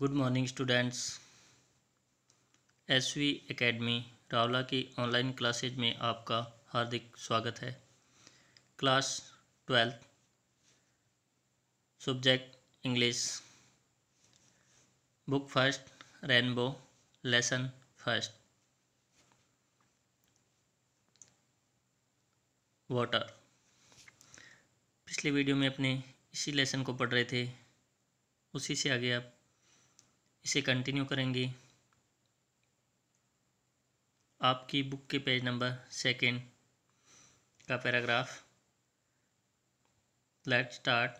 Good morning students S V academy Rawla की online classes में आपका हार्दिक स्वागत है class twelfth subject English book first rainbow lesson first water पिछले वीडियो में अपने इसी लेसन को पढ़ रहे थे उसी से आगे आप इसे कंटिन्यू करेंगे आपकी बुक के पेज नंबर सेकेंड का paragraph let start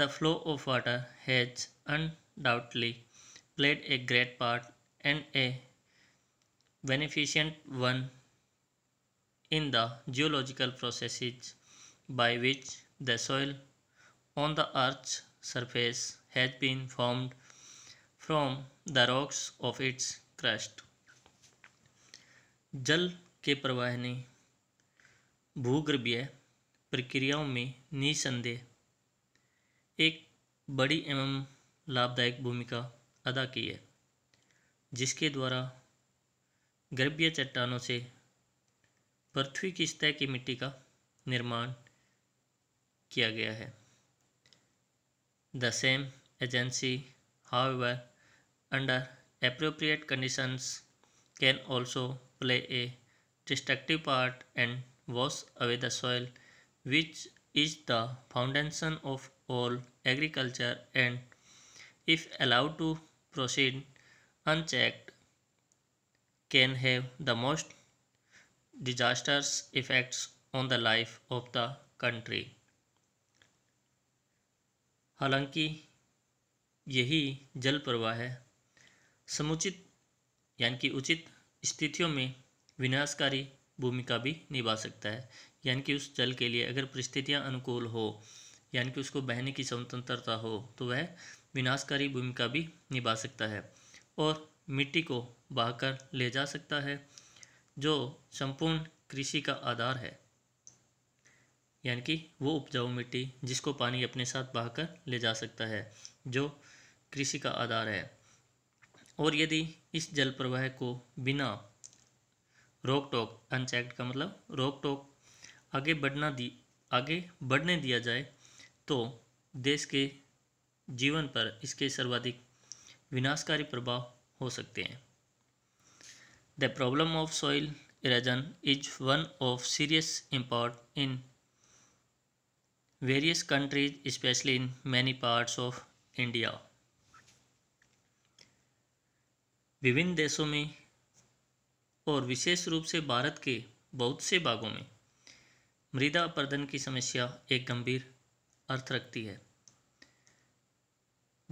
the flow of water has undoubtedly played a great part and a beneficent one in the geological process by which the soil on the earth surface has been formed from the rocks of its crust जल के प्रवाह ने भूगर्भीय प्रक्रियाओं में निसंदेह एक बड़ी एवं लाभदायक भूमिका अदा की है जिसके द्वारा गर्भीय चट्टानों से पृथ्वी की सतह की मिट्टी का निर्माण किया गया है the same agency ever under appropriate conditions can also play a destructive part and wash away the soil which is the foundation of all agriculture and if allowed to proceed unchecked can have the most disastrous effects on the life of the country हालांकि यही जल प्रवाह है समुचित यानी कि उचित स्थितियों में विनाशकारी भूमिका भी निभा सकता है यानी कि उस जल के लिए अगर परिस्थितियाँ अनुकूल हो यानी कि उसको बहने की स्वतंत्रता हो तो वह विनाशकारी भूमिका भी निभा सकता है और मिट्टी को बहाकर ले जा सकता है जो संपूर्ण कृषि का आधार है यानी कि वो उपजाऊ मिट्टी जिसको पानी अपने साथ बहाकर ले जा सकता है जो कृषि का आधार है और यदि इस जल प्रवाह को बिना रोक टोक अनचेक्ड का मतलब रोक टोक आगे बढ़ना दी आगे बढ़ने दिया जाए तो देश के जीवन पर इसके सर्वाधिक विनाशकारी प्रभाव हो सकते हैं the problem of soil erosion is one of serious import in various countries specially in many parts of India विभिन्न देशों में और विशेष रूप से भारत के बहुत से भागों में मृदा अपर्दन की समस्या एक गंभीर अर्थ रखती है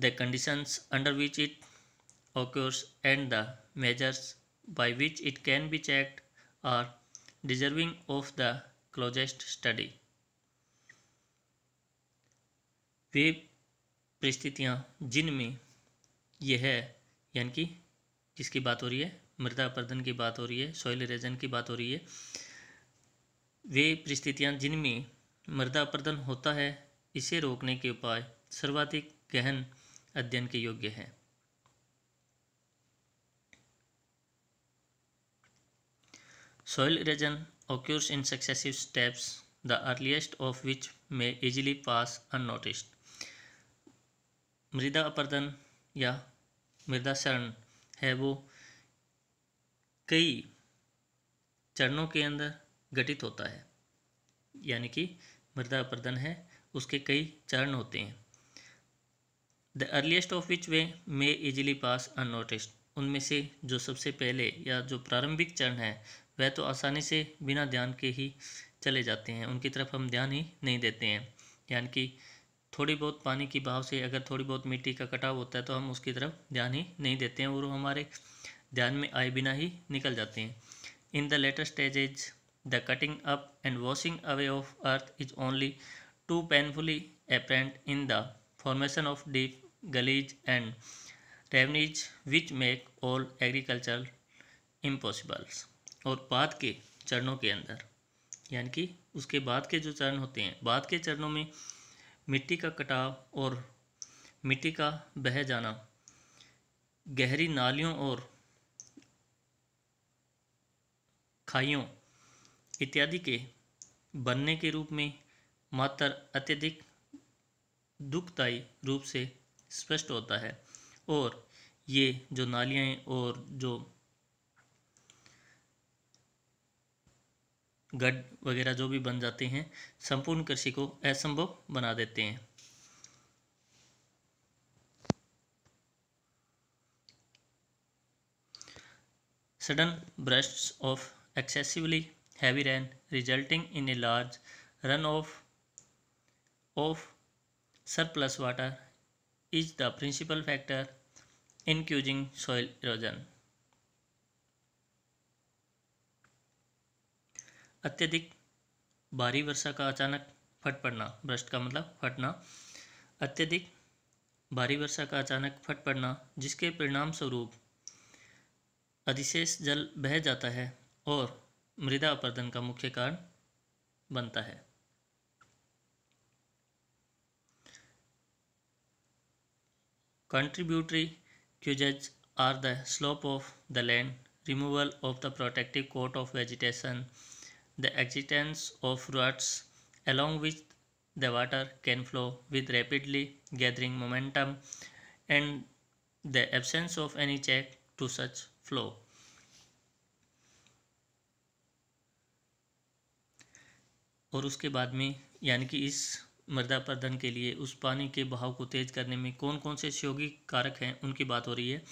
the conditions under which it occurs and the measures by which it can be checked are deserving of the closest study वे परिस्थितियाँ जिनमें यह यानी कि किसकी बात हो रही है मृदा अपर्दन की बात हो रही है सॉइल इरेजन की बात हो रही है वे परिस्थितियाँ जिनमें मृदा अपर्दन होता है इसे रोकने के उपाय सर्वाधिक गहन अध्ययन के योग्य हैं soil erosion occurs in successive steps the earliest of which may easily pass unnoticed मृदा अपर्दन या मृदा शरण है वो कई चरणों के अंदर गठित होता है यानी कि मृदा अपरदन है उसके कई चरण होते हैं the earliest of which we may easily pass unnoticed उनमें से जो सबसे पहले या जो प्रारंभिक चरण है वह तो आसानी से बिना ध्यान के ही चले जाते हैं उनकी तरफ हम ध्यान ही नहीं देते हैं यानी कि थोड़ी बहुत पानी की भाव से अगर थोड़ी बहुत मिट्टी का कटाव होता है तो हम उसकी तरफ ध्यान ही नहीं देते हैं और हमारे ध्यान में आए बिना ही निकल जाते हैं in the latest stage is the cutting up and washing away of earth is only too painfully apparent in the formation of deep gullies and ravines which make all agriculture impossibles और बाद के चरणों के अंदर यानी कि उसके बाद के जो चरण होते हैं बाद के चरणों में मिट्टी का कटाव और मिट्टी का बह जाना गहरी नालियों और खाइयों इत्यादि के बनने के रूप में मात्र अत्यधिक दुखदायी रूप से स्पष्ट होता है और ये जो नालियाँ और जो गड वगैरह जो भी बन जाते हैं संपूर्ण कृषि को असंभव बना देते हैं sudden burst of excessively heavy rain resulting in a large run off of surplus water is the principal factor in causing soil erosion अत्यधिक भारी वर्षा का अचानक फट पड़ना भ्रष्ट का मतलब फटना अत्यधिक भारी वर्षा का अचानक फट पड़ना जिसके परिणाम स्वरूप अधिशेष जल बह जाता है और मृदा अपर्दन का मुख्य कारण बनता है contributory causes are the slope of the land removal of the protective coat of vegetation the existence of ruts along which the water can flow with rapidly gathering momentum and the absence of any check to such flow. और उसके बाद में यानी कि इस मृदा प्रदन के लिए उस पानी के बहाव को तेज करने में कौन कौन से सहयोगी कारक हैं उनकी बात हो रही है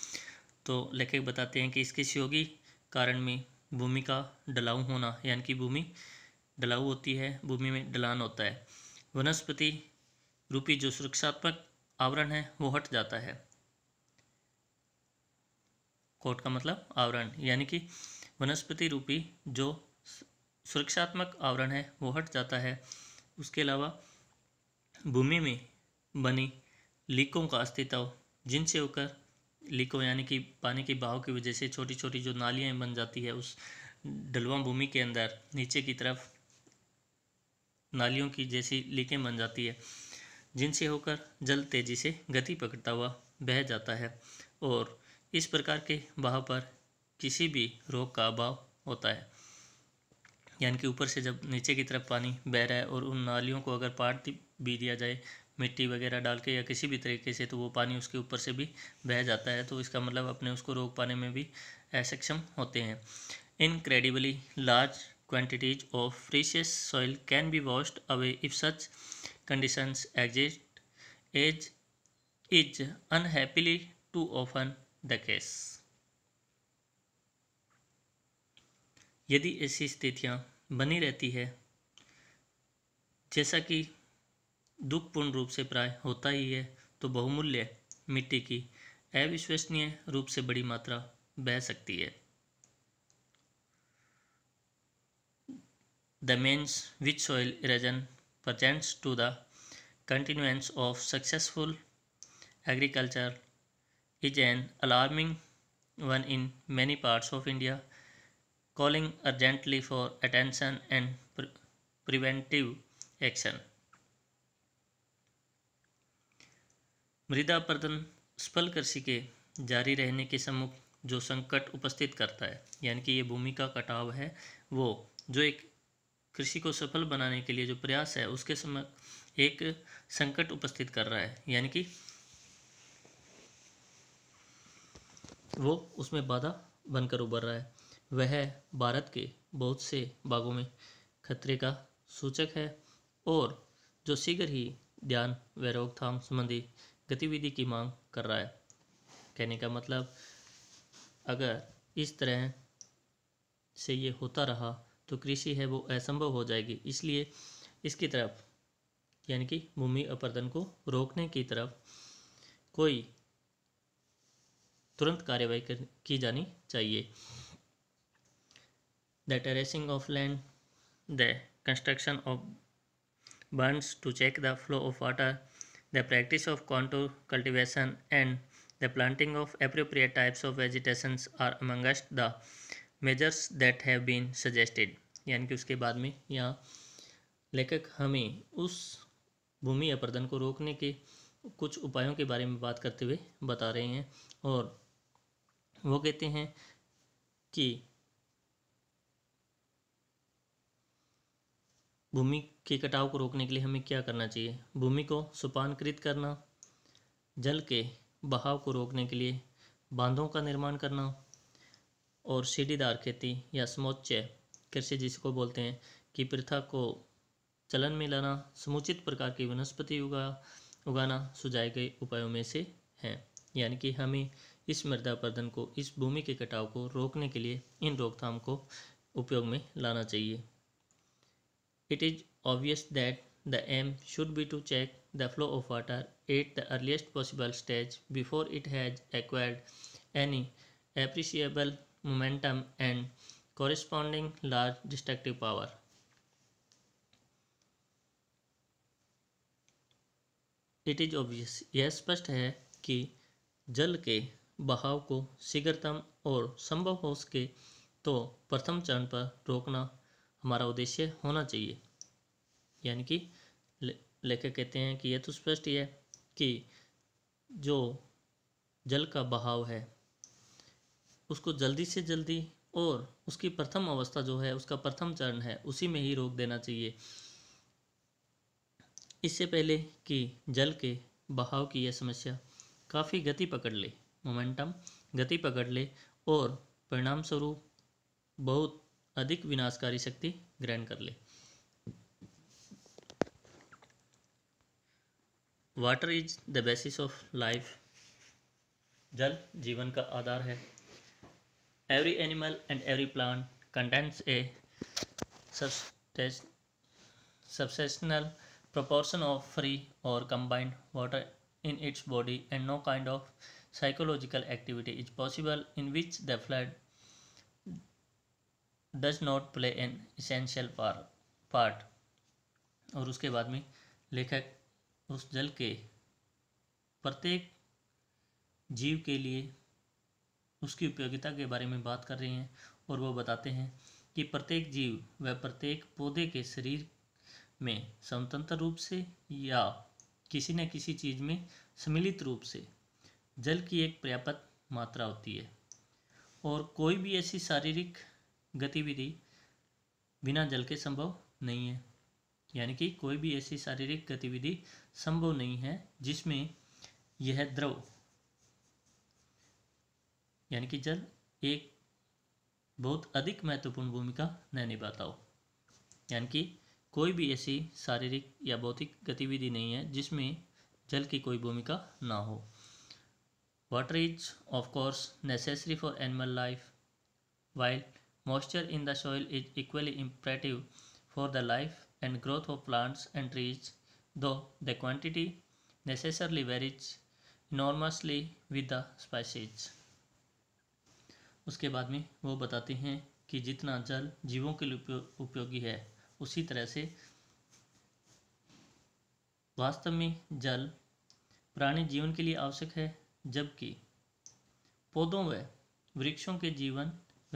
तो लेखक बताते हैं कि इसके सहयोगी कारण में भूमि का डलाऊ होना यानी कि भूमि डलाऊ होती है भूमि में डलान होता है वनस्पति रूपी जो सुरक्षात्मक आवरण है वो हट जाता है कोट का मतलब आवरण यानी कि वनस्पति रूपी जो सुरक्षात्मक आवरण है वो हट जाता है उसके अलावा भूमि में बनी लीकों का अस्तित्व जिनसे होकर हो यानी कि पानी के बहाव की वजह से छोटी छोटी जो नालियाँ बन जाती है उस डलवा भूमि के अंदर नीचे की तरफ नालियों की जैसी लीकें बन जाती है जिनसे होकर जल तेज़ी से गति पकड़ता हुआ बह जाता है और इस प्रकार के बहाव पर किसी भी रोग का अभाव होता है यानी कि ऊपर से जब नीचे की तरफ पानी बह रहा है और उन नालियों को अगर पाट भी दिया जाए मिट्टी वगैरह डाल के या किसी भी तरीके से तो वो पानी उसके ऊपर से भी बह जाता है तो इसका मतलब अपने उसको रोक पाने में भी असक्षम होते हैं incredibly large quantities of precious soil can be washed away if such condition exist as is unhappily too often the case यदि ऐसी स्थितियाँ बनी रहती है जैसा कि दुखपूर्ण रूप से प्राय होता ही है तो बहुमूल्य मिट्टी की अविश्वसनीय रूप से बड़ी मात्रा बह सकती है the menace which soil erosion presents to the continuance of successful agriculture is an alarming one in many parts of India calling urgently for attention and preventive action मृदा अपरदन स्पल कृषि के जारी रहने के सम्मुख जो संकट उपस्थित करता है यानी कि ये भूमि का कटाव है वो जो एक कृषि को सफल बनाने के लिए जो प्रयास है उसके समय एक संकट उपस्थित कर रहा है यानी कि वो उसमें बाधा बनकर उभर रहा है वह भारत के बहुत से भागों में खतरे का सूचक है और जो शीघ्र ही ध्यान व रोकथाम संबंधी गतिविधि की मांग कर रहा है कहने का मतलब अगर इस तरह से ये होता रहा तो कृषि है वो असंभव हो जाएगी इसलिए इसकी तरफ यानी कि भूमि अपर्दन को रोकने की तरफ कोई तुरंत कार्यवाही की जानी चाहिए the terracing of land the construction of bunds to check the flow of water the practice of contour cultivation and the planting of appropriate types of vegetations are amongst the measures that have been suggested यानी कि उसके बाद में यहाँ लेखक हमें उस भूमि अपर्दन को रोकने के कुछ उपायों के बारे में बात करते हुए बता रहे हैं और वो कहते हैं कि भूमि के कटाव को रोकने के लिए हमें क्या करना चाहिए भूमि को सुपानकृत करना जल के बहाव को रोकने के लिए बांधों का निर्माण करना और सीढ़ीदार खेती या समोच्च कृषि जिसको बोलते हैं कि प्रथा को चलन में लाना समुचित प्रकार की वनस्पति उगा उगाना सुझाए गए उपायों में से हैं यानी कि हमें इस मृदा प्रदन को इस भूमि के कटाव को रोकने के लिए इन रोकथाम को उपयोग में लाना चाहिए It is obvious that the aim should be to check the flow of water at the earliest possible stage before it has acquired any appreciable momentum and corresponding large destructive power. It is obvious यह स्पष्ट है कि जल के बहाव को शीघ्रतम और संभव हो सके तो प्रथम चरण पर रोकना हमारा उद्देश्य होना चाहिए यानी कि लेखक कहते हैं कि यह तो स्पष्ट है कि जो जल का बहाव है उसको जल्दी से जल्दी और उसकी प्रथम अवस्था जो है उसका प्रथम चरण है उसी में ही रोक देना चाहिए इससे पहले कि जल के बहाव की यह समस्या काफ़ी गति पकड़ ले मोमेंटम गति पकड़ ले और परिणाम स्वरूप बहुत अधिक विनाशकारी शक्ति ग्रहण कर ले water is the basis of life जल जीवन का आधार है every animal and every plant contents a substantial proportion of free or combined water in its body and no kind of psychological activity is possible in which the fluid does not play an essential par part और उसके बाद में लेखक उस जल के प्रत्येक जीव के लिए उसकी उपयोगिता के बारे में बात कर रहे हैं और वो बताते हैं कि प्रत्येक जीव व प्रत्येक पौधे के शरीर में स्वतंत्र रूप से या किसी न किसी चीज़ में सम्मिलित रूप से जल की एक पर्याप्त मात्रा होती है और कोई भी ऐसी शारीरिक गतिविधि बिना जल के संभव नहीं है यानी कि कोई भी ऐसी शारीरिक गतिविधि संभव नहीं है जिसमें यह द्रव यानी कि जल एक बहुत अधिक महत्वपूर्ण भूमिका न निभाता हो यानी कि कोई भी ऐसी शारीरिक या भौतिक गतिविधि नहीं है जिसमें जल की कोई भूमिका ना हो water is of course necessary for animal life while Moisture in the soil is equally imperative for the life and growth of plants and trees, though the quantity necessarily varies enormously with the species. उसके बाद में वो बताते हैं कि जितना जल जीवों के लिए उपयोगी है उसी तरह से वास्तव में जल प्राणी जीवन के लिए आवश्यक है जबकि पौधों व वृक्षों के जीवन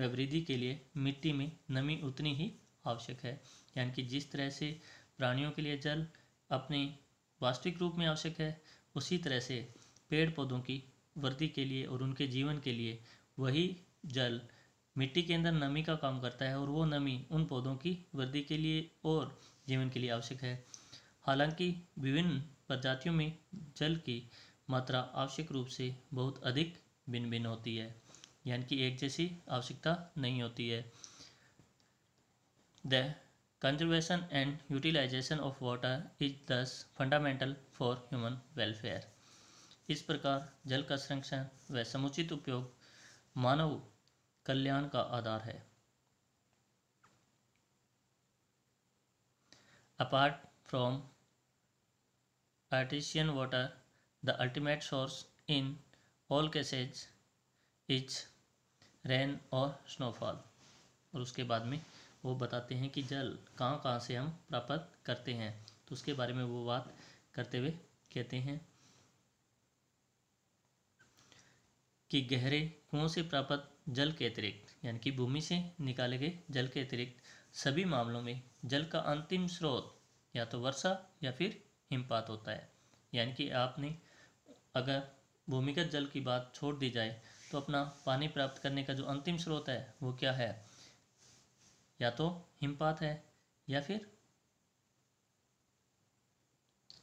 वृद्धि के लिए मिट्टी में नमी उतनी ही आवश्यक है यानी कि जिस तरह से प्राणियों के लिए जल अपने वास्तविक रूप में आवश्यक है उसी तरह से पेड़ पौधों की वृद्धि के लिए और उनके जीवन के लिए वही जल मिट्टी के अंदर नमी का काम करता है और वो नमी उन पौधों की वृद्धि के लिए और जीवन के लिए आवश्यक है हालांकि विभिन्न प्रजातियों में जल की मात्रा आवश्यक रूप से बहुत अधिक भिन्न भिन्न होती है यानी कि एक जैसी आवश्यकता नहीं होती है the conservation and utilization of water is thus fundamental for human welfare इस प्रकार जल का संरक्षण व समुचित उपयोग मानव कल्याण का आधार है apart from artesian water the ultimate source in all cases is rain or snowfall और उसके बाद में वो बताते हैं कि जल कहाँ कहाँ से हम प्राप्त करते हैं तो उसके बारे में वो बात करते हुए कहते हैं कि गहरे कुओं से प्राप्त जल के अतिरिक्त यानी कि भूमि से निकाले गए जल के अतिरिक्त सभी मामलों में जल का अंतिम स्रोत या तो वर्षा या फिर हिमपात होता है यानी कि आपने अगर भूमिगत जल की बात छोड़ दी जाए तो अपना पानी प्राप्त करने का जो अंतिम स्रोत है वो क्या है या तो हिमपात है या फिर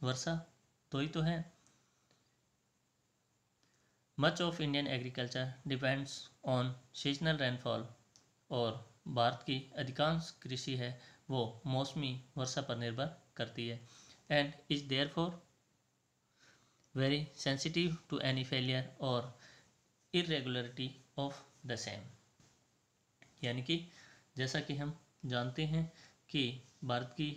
वर्षा तो ही तो है much of Indian agriculture depends on seasonal rainfall और भारत की अधिकांश कृषि है वो मौसमी वर्षा पर निर्भर करती है and is therefore very sensitive to any failure or irregularity of the same यानी कि जैसा कि हम जानते हैं कि भारत की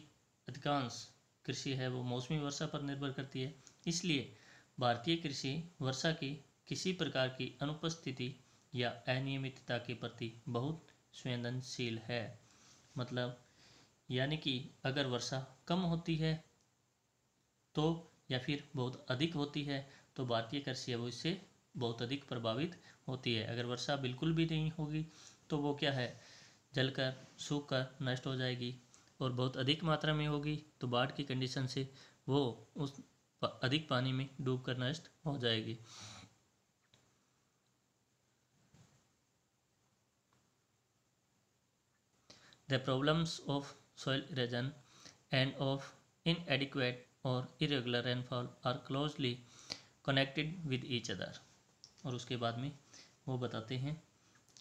अधिकांश कृषि है वो मौसमी वर्षा पर निर्भर करती है इसलिए भारतीय कृषि वर्षा की किसी प्रकार की अनुपस्थिति या अनियमितता के प्रति बहुत संवेदनशील है मतलब यानी कि अगर वर्षा कम होती है तो या फिर बहुत अधिक होती है तो भारतीय कृषि है वो इससे बहुत अधिक प्रभावित होती है अगर वर्षा बिल्कुल भी नहीं होगी तो वो क्या है जलकर सूख कर नष्ट हो जाएगी और बहुत अधिक मात्रा में होगी तो बाढ़ की कंडीशन से वो उस अधिक पानी में डूब कर नष्ट हो जाएगी the problems of soil erosion and of inadequate or irregular rainfall are closely connected with each other और उसके बाद में वो बताते हैं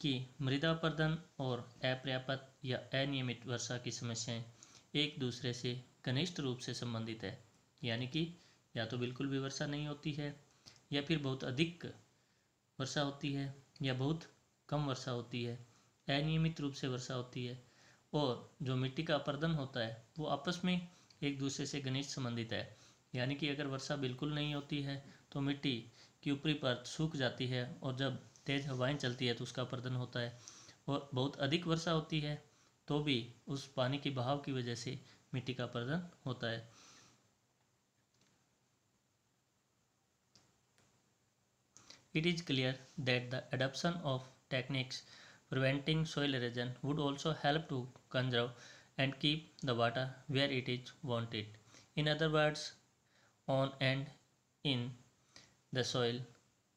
कि मृदा अपरदन और अपर्याप्त या अनियमित वर्षा की समस्याएं एक दूसरे से घनिष्ठ रूप से संबंधित है यानी कि या तो बिल्कुल भी वर्षा नहीं होती है या फिर बहुत अधिक वर्षा होती है या बहुत कम वर्षा होती है अनियमित रूप से वर्षा होती है और जो मिट्टी का अपर्दन होता है वो आपस में एक दूसरे से घनिष्ठ संबंधित है यानी कि अगर वर्षा बिल्कुल नहीं होती है तो मिट्टी कि ऊपरी पर सूख जाती है और जब तेज़ हवाएं चलती है तो उसका प्रदन होता है और बहुत अधिक वर्षा होती है तो भी उस पानी के बहाव की वजह से मिट्टी का अपर्दन होता है it is clear that the adoption of techniques preventing soil erosion would also help to conserve and keep the water where it is wanted in other words on and in the soil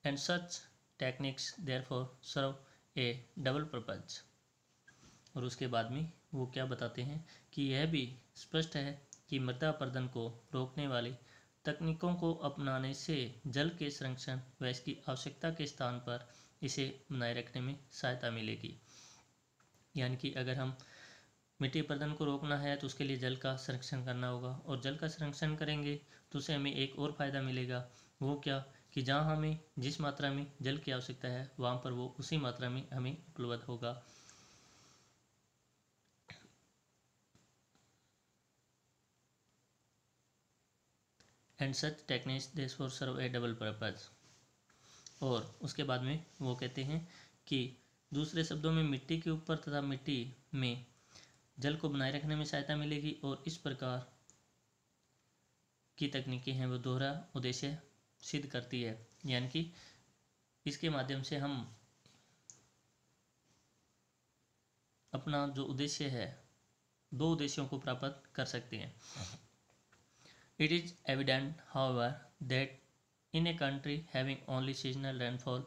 and such techniques therefore serve a double purpose और उसके बाद में वो क्या बताते हैं कि यह भी स्पष्ट है कि मृदा प्रदन को रोकने वाली तकनीकों को अपनाने से जल के संरक्षण व इसकी आवश्यकता के स्थान पर इसे बनाए रखने में सहायता मिलेगी यानी कि अगर हम मिट्टी प्रदन को रोकना है तो उसके लिए जल का संरक्षण करना होगा और जल का संरक्षण करेंगे तो उसे हमें एक और फ़ायदा मिलेगा वो क्या कि जहाँ हमें जिस मात्रा में जल की आवश्यकता है वहाँ पर वो उसी मात्रा में हमें उपलब्ध होगा and such techniques therefore serve a double purpose और उसके बाद में वो कहते हैं कि दूसरे शब्दों में मिट्टी के ऊपर तथा मिट्टी में जल को बनाए रखने में सहायता मिलेगी और इस प्रकार की तकनीकें हैं वो दोहरा उद्देश्य सिद्ध करती है यानी कि इसके माध्यम से हम अपना जो उद्देश्य है दो उद्देश्यों को प्राप्त कर सकते हैं it is evident however that in a country having only seasonal rainfall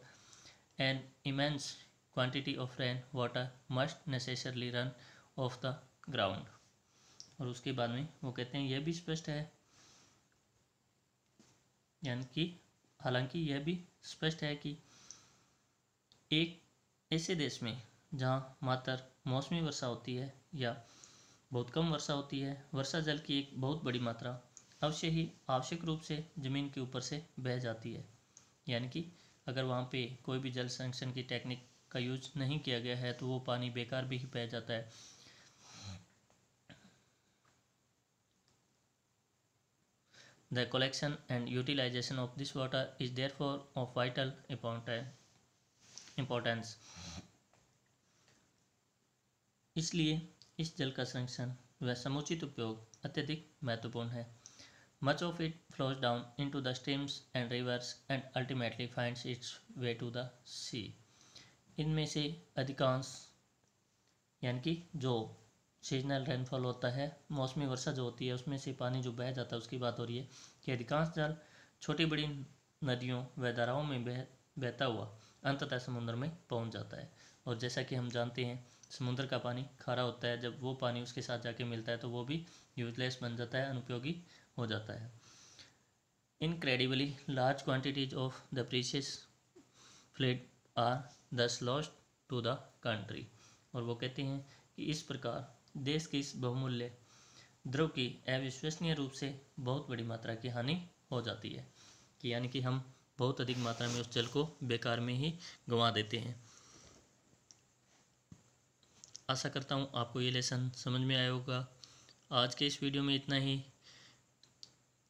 and immense quantity of rain water must necessarily run off the ground और उसके बाद में वो कहते हैं यह भी स्पष्ट है यानी कि हालांकि यह भी स्पष्ट है कि एक ऐसे देश में जहाँ मात्र मौसमी वर्षा होती है या बहुत कम वर्षा होती है वर्षा जल की एक बहुत बड़ी मात्रा अवश्य ही आवश्यक रूप से ज़मीन के ऊपर से बह जाती है यानी कि अगर वहाँ पे कोई भी जल संरक्षण की टेक्निक का यूज नहीं किया गया है तो वो पानी बेकार भी बह जाता है the collection and utilization of this water is therefore of vital importance इसलिए इस जल का संरक्षण व समुचित उपयोग अत्यधिक महत्वपूर्ण है much of it flows down into the streams and rivers and ultimately finds its way to the sea इनमें से अधिकांश यानि कि जो सीजनल रेनफॉल होता है मौसमी वर्षा जो होती है उसमें से पानी जो बह जाता है उसकी बात हो रही है कि अधिकांश जल छोटी बड़ी नदियों व धाराओं में बह बहता हुआ अंततः समुद्र में पहुंच जाता है और जैसा कि हम जानते हैं समुद्र का पानी खारा होता है जब वो पानी उसके साथ जाके मिलता है तो वो भी यूजलेस बन जाता है अनुपयोगी हो जाता है incredibly large quantities of the precious fluid are thus lost to the country और वो कहते हैं कि इस प्रकार देश की इस बहुमूल्य द्रव की अविश्वसनीय रूप से बहुत बड़ी मात्रा की हानि हो जाती है कि यानी कि हम बहुत अधिक मात्रा में उस जल को बेकार में ही गंवा देते हैं आशा करता हूँ आपको ये लेसन समझ में आया होगा आज के इस वीडियो में इतना ही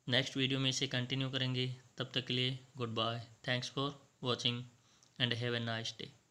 नेक्स्ट वीडियो में इसे कंटिन्यू करेंगे तब तक के लिए goodbye thanks for watching and have a nice day